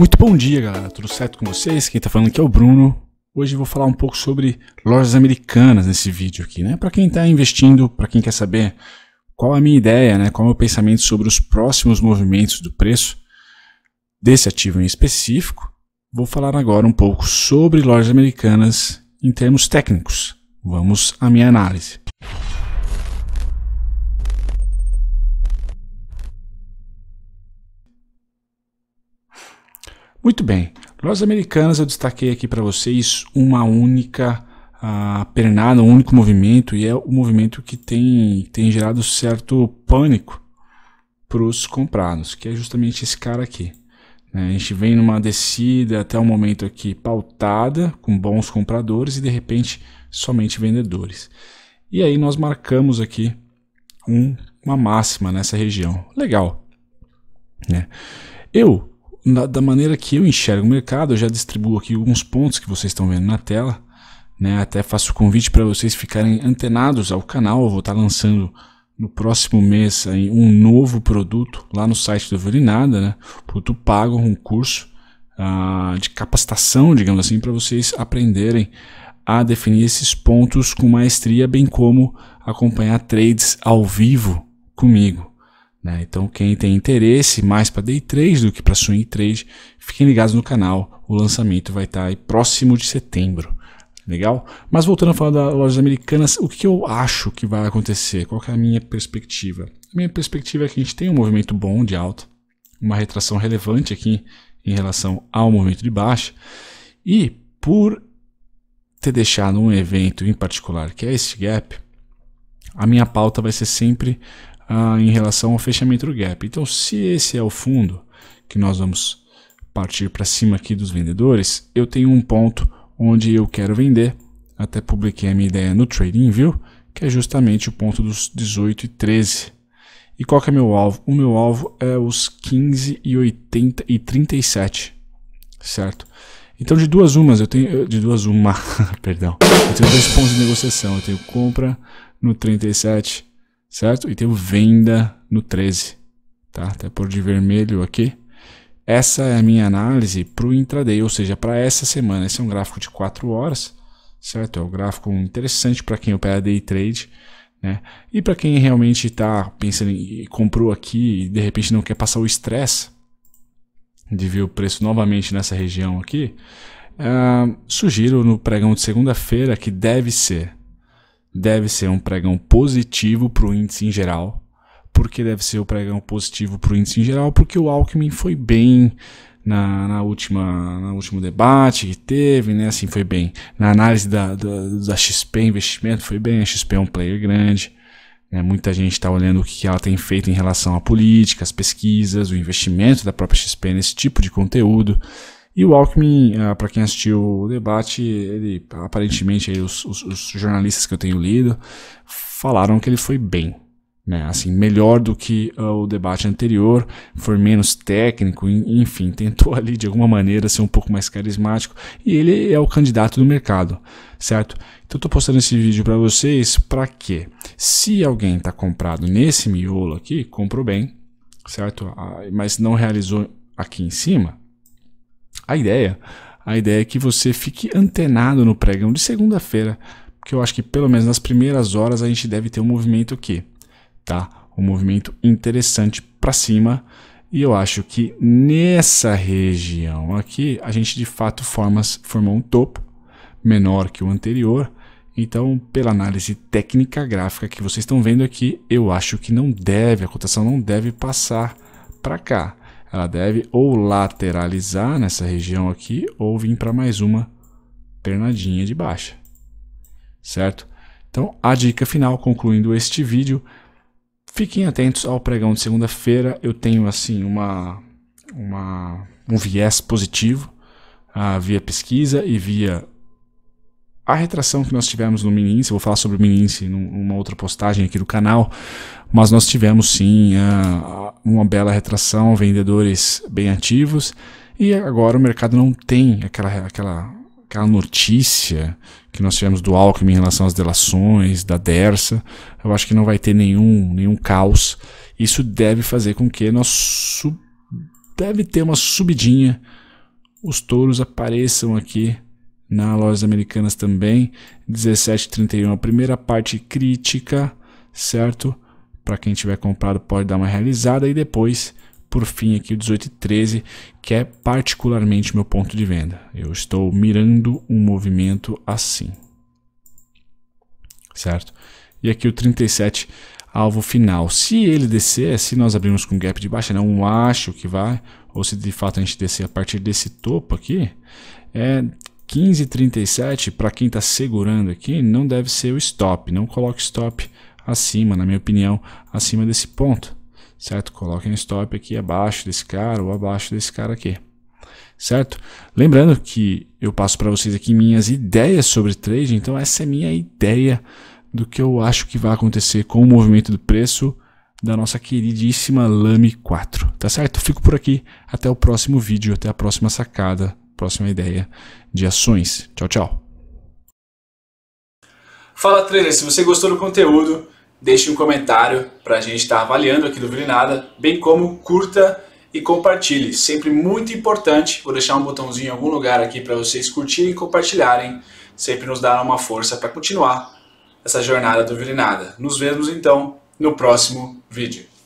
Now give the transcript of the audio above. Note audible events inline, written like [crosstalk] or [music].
Muito bom dia, galera. Tudo certo com vocês? Quem tá falando aqui é o Bruno. Hoje eu vou falar um pouco sobre lojas americanas nesse vídeo aqui, né? Para quem está investindo, para quem quer saber qual a minha ideia, né? Qual é o meu pensamento sobre os próximos movimentos do preço desse ativo em específico, vou falar agora um pouco sobre lojas americanas em termos técnicos. Vamos à minha análise. Muito bem, lojas americanas eu destaquei aqui para vocês uma única uh, pernada, um único movimento, e é o movimento que tem, tem gerado certo pânico para os comprados, que é justamente esse cara aqui. Né? A gente vem numa descida até o um momento aqui pautada, com bons compradores e de repente somente vendedores. E aí nós marcamos aqui um, uma máxima nessa região. Legal. Né? Eu da maneira que eu enxergo o mercado, eu já distribuo aqui alguns pontos que vocês estão vendo na tela. Né? Até faço o convite para vocês ficarem antenados ao canal. Eu vou estar tá lançando no próximo mês aí, um novo produto lá no site do Verinada, né? Produto pago, um curso ah, de capacitação, digamos assim, para vocês aprenderem a definir esses pontos com maestria, bem como acompanhar trades ao vivo comigo. Né? Então, quem tem interesse mais para day 3 do que para swing trade, fiquem ligados no canal. O lançamento vai estar tá próximo de setembro. Legal? Mas voltando a falar das lojas americanas, o que eu acho que vai acontecer? Qual é a minha perspectiva? A minha perspectiva é que a gente tem um movimento bom de alta, uma retração relevante aqui em relação ao movimento de baixa, e por ter deixado um evento em particular, que é este gap, a minha pauta vai ser sempre ah, em relação ao fechamento do gap. Então, se esse é o fundo que nós vamos partir para cima aqui dos vendedores, eu tenho um ponto onde eu quero vender, até publiquei a minha ideia no Trading View, que é justamente o ponto dos 18 e 13. E qual que é meu alvo? O meu alvo é os 15 e 80 e 37, certo? Então de duas umas eu tenho de duas uma, [laughs] perdão. Eu tenho dois pontos de negociação, eu tenho compra no 37 certo? E tem venda no 13, tá? Até por de vermelho aqui. Essa é a minha análise para o intraday, ou seja, para essa semana. Esse é um gráfico de 4 horas, certo? É um gráfico interessante para quem opera day trade, né? E para quem realmente está pensando em comprou aqui e de repente não quer passar o estresse de ver o preço novamente nessa região aqui, uh, sugiro no pregão de segunda-feira que deve ser deve ser um pregão positivo para o índice em geral. Por que deve ser o um pregão positivo para o índice em geral? Porque o Alckmin foi bem na, na última no último debate que teve, né? Assim, foi bem. Na análise da, da, da XP investimento, foi bem. A XP é um player grande. Né? Muita gente está olhando o que ela tem feito em relação à política, as pesquisas, o investimento da própria XP nesse tipo de conteúdo. E o Alckmin, ah, para quem assistiu o debate, ele aparentemente aí, os, os, os, jornalistas que eu tenho lido falaram que ele foi bem. Né? Assim, melhor do que ah, o debate anterior, foi menos técnico, enfim, [laughs] tentou ali de alguma maneira ser um pouco mais carismático. E ele é o candidato do mercado, certo? Então eu tô postando esse vídeo para vocês para quê? Se alguém está comprado nesse miolo aqui, comprou bem, certo? Ah, mas não realizou aqui em cima, a ideia, a ideia é que você fique antenado no pregão de segunda-feira, porque eu acho que pelo menos nas primeiras horas a gente deve ter um movimento aqui, tá? Um movimento interessante para cima. E eu acho que nessa região aqui a gente de fato forma, formou um topo menor que o anterior. Então, pela análise técnica gráfica que vocês estão vendo aqui, eu acho que não deve, a cotação não deve passar para cá. Ela deve ou lateralizar nessa região aqui ou vir para mais uma pernadinha de baixa. Certo? Então, a dica final, concluindo este vídeo, fiquem atentos ao pregão de segunda-feira. Eu tenho assim uma, uma um viés positivo ah, via pesquisa e via a retração que nós tivemos no Mini Índice, vou falar sobre o Mini Índice numa outra postagem aqui do canal, mas nós tivemos sim uma bela retração, vendedores bem ativos, e agora o mercado não tem aquela, aquela, aquela notícia que nós tivemos do Alckmin em relação às delações, da Dersa. Eu acho que não vai ter nenhum, nenhum caos. Isso deve fazer com que nós sub... deve ter uma subidinha. Os touros apareçam aqui na Lojas Americanas também, 17,31 a primeira parte crítica, certo? Para quem tiver comprado pode dar uma realizada e depois, por fim, aqui o 18,13, que é particularmente meu ponto de venda. Eu estou mirando um movimento assim, certo? E aqui o 37, alvo final. Se ele descer, se nós abrimos com gap de baixa, não acho que vai, ou se de fato a gente descer a partir desse topo aqui, é 15,37 para quem está segurando aqui não deve ser o stop, não coloque stop acima, na minha opinião, acima desse ponto, certo? Coloque um stop aqui abaixo desse cara ou abaixo desse cara aqui, certo? Lembrando que eu passo para vocês aqui minhas ideias sobre trading, então essa é minha ideia do que eu acho que vai acontecer com o movimento do preço da nossa queridíssima Lame 4, tá certo? Fico por aqui, até o próximo vídeo, até a próxima sacada próxima ideia de ações. Tchau, tchau. Fala, trailer. Se você gostou do conteúdo, deixe um comentário para a gente estar tá avaliando aqui do Vilinada, bem como curta e compartilhe. Sempre muito importante. Vou deixar um botãozinho em algum lugar aqui para vocês curtirem e compartilharem. Sempre nos dá uma força para continuar essa jornada do Vilinada. Nos vemos então no próximo vídeo.